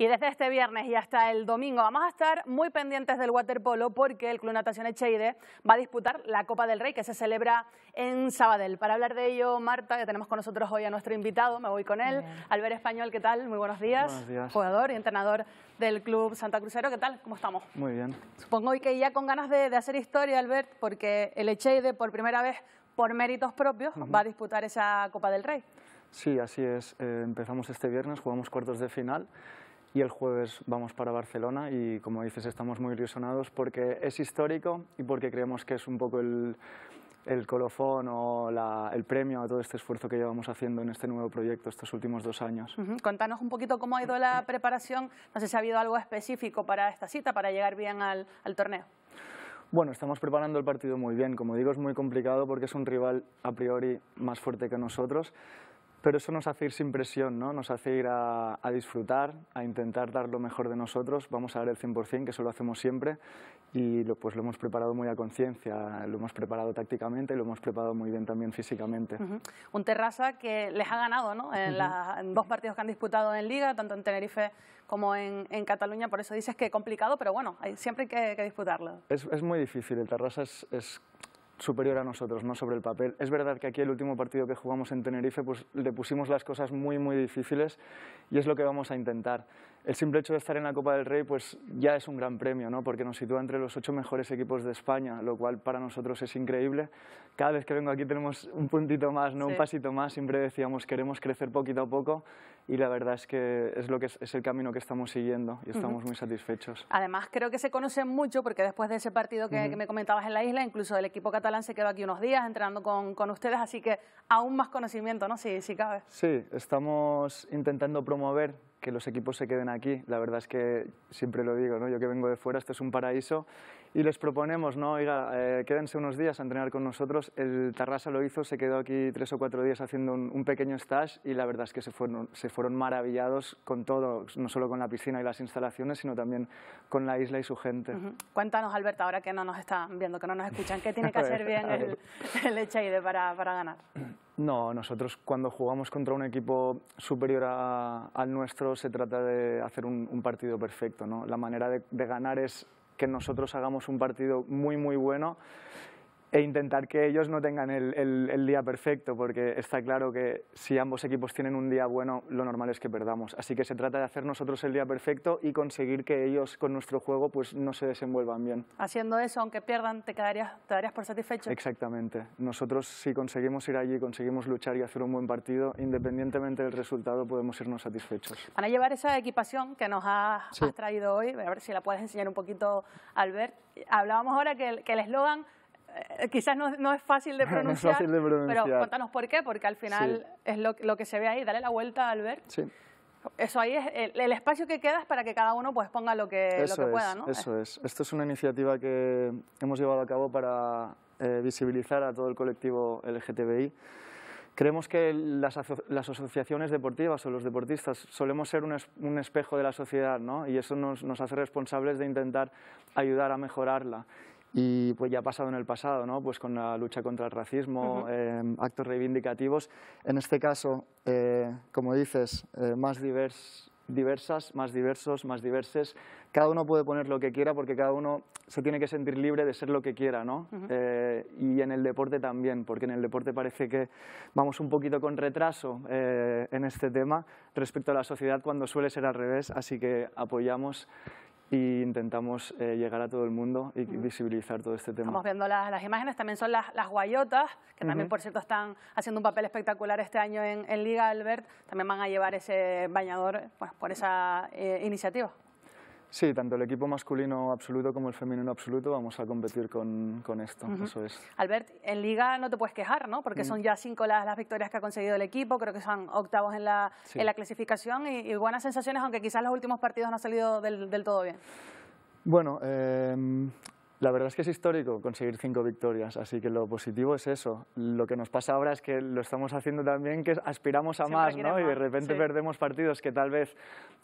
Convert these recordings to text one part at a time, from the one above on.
Y desde este viernes y hasta el domingo vamos a estar muy pendientes del waterpolo porque el Club Natación Echeide va a disputar la Copa del Rey que se celebra en Sabadell. Para hablar de ello, Marta, que tenemos con nosotros hoy a nuestro invitado, me voy con él. Albert Español, ¿qué tal? Muy buenos días. Buenos días. Jugador y entrenador del Club Santa Cruzero... ¿qué tal? ¿Cómo estamos? Muy bien. Supongo que ya con ganas de, hacer historia, Albert, porque el Echeide por primera vez por méritos propios va a disputar esa Copa del Rey. Sí, así es. Eh, empezamos este viernes, jugamos cuartos de final y el jueves vamos para Barcelona y como dices estamos muy ilusionados porque es histórico y porque creemos que es un poco el, colofón o el premio a todo este esfuerzo que llevamos haciendo en este nuevo proyecto estos últimos dos años. Contanos un poquito cómo ha ido la preparación, no sé si ha habido algo específico para esta cita, para llegar bien al, al torneo. Bueno, estamos preparando el partido muy bien. Como digo, es muy complicado porque es un rival a priori más fuerte que nosotros, pero eso nos hace ir sin presión, ¿no? nos hace ir a, disfrutar, a intentar dar lo mejor de nosotros, vamos a dar el 100%, que eso lo hacemos siempre, y lo, pues lo hemos preparado muy a conciencia, lo hemos preparado tácticamente y lo hemos preparado muy bien también físicamente. Un Terrassa que les ha ganado ¿no? en, dos partidos que han disputado en Liga, tanto en Tenerife como en, Cataluña, por eso dices que es complicado, pero bueno, hay, siempre hay que, disputarlo. Es, muy difícil, el Terrassa es, es superior a nosotros, no sobre el papel. Es verdad que aquí el último partido que jugamos en Tenerife pues, le pusimos las cosas muy, muy difíciles y es lo que vamos a intentar el simple hecho de estar en la Copa del Rey pues ya es un gran premio, ¿no? porque nos sitúa entre los ocho mejores equipos de España, lo cual para nosotros es increíble. Cada vez que vengo aquí tenemos un puntito más, ¿no? un pasito más, siempre decíamos queremos crecer poquito a poco y la verdad es que es, lo que es, el camino que estamos siguiendo y estamos muy satisfechos. Además creo que se conocen mucho porque después de ese partido que, me comentabas en la isla, incluso el equipo catalán se quedó aquí unos días entrenando con, con ustedes, así que aún más conocimiento, ¿no? si cabe. Sí, estamos intentando promover que los equipos se queden aquí. La verdad es que siempre lo digo, ¿no? yo que vengo de fuera, esto es un paraíso y les proponemos, no, oiga, eh, quédense unos días a entrenar con nosotros. El Tarrasa lo hizo, se quedó aquí tres o cuatro días haciendo un, pequeño stage y la verdad es que se fueron, se fueron, maravillados con todo, no solo con la piscina y las instalaciones, sino también con la isla y su gente. Cuéntanos, Alberta, ahora que no nos están viendo, que no nos escuchan, ¿qué tiene que hacer bien el, el Echeide para, para ganar? No, nosotros cuando jugamos contra un equipo superior a, al nuestro se trata de hacer un, partido perfecto. ¿no? La manera de ganar es que nosotros hagamos un partido muy, muy bueno e intentar que ellos no tengan el, día perfecto, porque está claro que si ambos equipos tienen un día bueno, lo normal es que perdamos. Así que se trata de hacer nosotros el día perfecto y conseguir que ellos con nuestro juego pues, no se desenvuelvan bien. Haciendo eso, aunque pierdan, te quedarías, darías por satisfecho. Exactamente. Nosotros si conseguimos ir allí, conseguimos luchar y hacer un buen partido, independientemente del resultado, podemos irnos satisfechos. Van a llevar esa equipación que nos ha traído hoy, a ver si la puedes enseñar un poquito, Albert. Hablábamos ahora que el eslogan... Eh, quizás no, es fácil de pronunciar. Pero cuéntanos por qué, porque al final es lo, que se ve ahí. Dale la vuelta, Albert. Sí. Eso ahí es el, espacio que queda es para que cada uno pues ponga lo que, pueda, Eso es. Esto es una iniciativa que hemos llevado a cabo para eh, visibilizar a todo el colectivo LGTBI. Creemos que las, asociaciones deportivas o los deportistas solemos ser un, espejo de la sociedad ¿no? y eso nos hace responsables de intentar ayudar a mejorarla y pues ya ha pasado en el pasado, ¿no? Pues con la lucha contra el racismo, em, actos reivindicativos. En este caso, eh, como dices, eh, más diversas, más diversos, más diverses. Cada uno puede poner lo que quiera porque cada uno se tiene que sentir libre de ser lo que quiera, ¿no? Eh, y en el deporte también, porque en el deporte parece que vamos un poquito con retraso en este tema respecto a la sociedad cuando suele ser al revés. Así que apoyamos y intentamos eh, llegar a todo el mundo y visibilizar todo este tema. Estamos viendo las, imágenes, también son las, guayotas, que también, por cierto, están haciendo un papel espectacular este año en, Liga Albert, también van a llevar ese bañador bueno, por esa eh, iniciativa. Sí, tanto el equipo masculino absoluto como el femenino absoluto vamos a competir con, esto, Albert, en Liga no te puedes quejar, ¿no? Porque mm. son ya cinco las, las, victorias que ha conseguido el equipo, creo que son octavos en la, en la clasificación y, buenas sensaciones, aunque quizás los últimos partidos no han salido del, del todo bien. Bueno, em, la verdad es que es histórico conseguir cinco victorias, así que lo positivo es eso. Lo que nos pasa ahora es que lo estamos haciendo también, que aspiramos a más, ¿no? Y de repente perdemos partidos que tal vez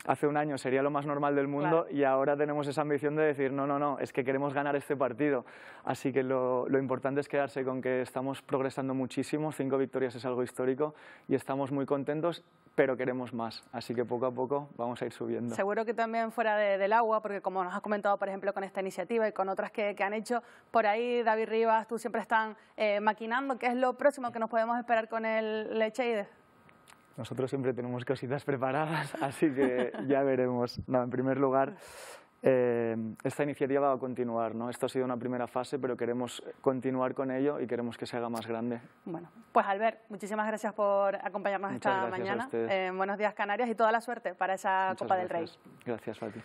hace un año sería lo más normal del mundo y ahora tenemos esa ambición de decir, no, no, no, es que queremos ganar este partido. Así que lo, lo importante es quedarse con que estamos progresando muchísimo, cinco victorias es algo histórico y estamos muy contentos pero queremos más. Así que poco a poco vamos a ir subiendo. Seguro que también fuera del agua, porque como nos has comentado, por ejemplo, con esta iniciativa y con otras que que, han hecho por ahí. David Rivas, tú siempre están eh, maquinando. ¿Qué es lo próximo que nos podemos esperar con el Lecheide? Nosotros siempre tenemos cositas preparadas, así que ya veremos. No, en primer lugar, eh, esta iniciativa va a continuar, ¿no? Esto ha sido una primera fase, pero queremos continuar con ello y queremos que se haga más grande. Bueno, pues Albert, muchísimas gracias por acompañarnos esta mañana. Eh, buenos días, Canarias, y toda la suerte para esa Copa del Rey. Gracias, Fati.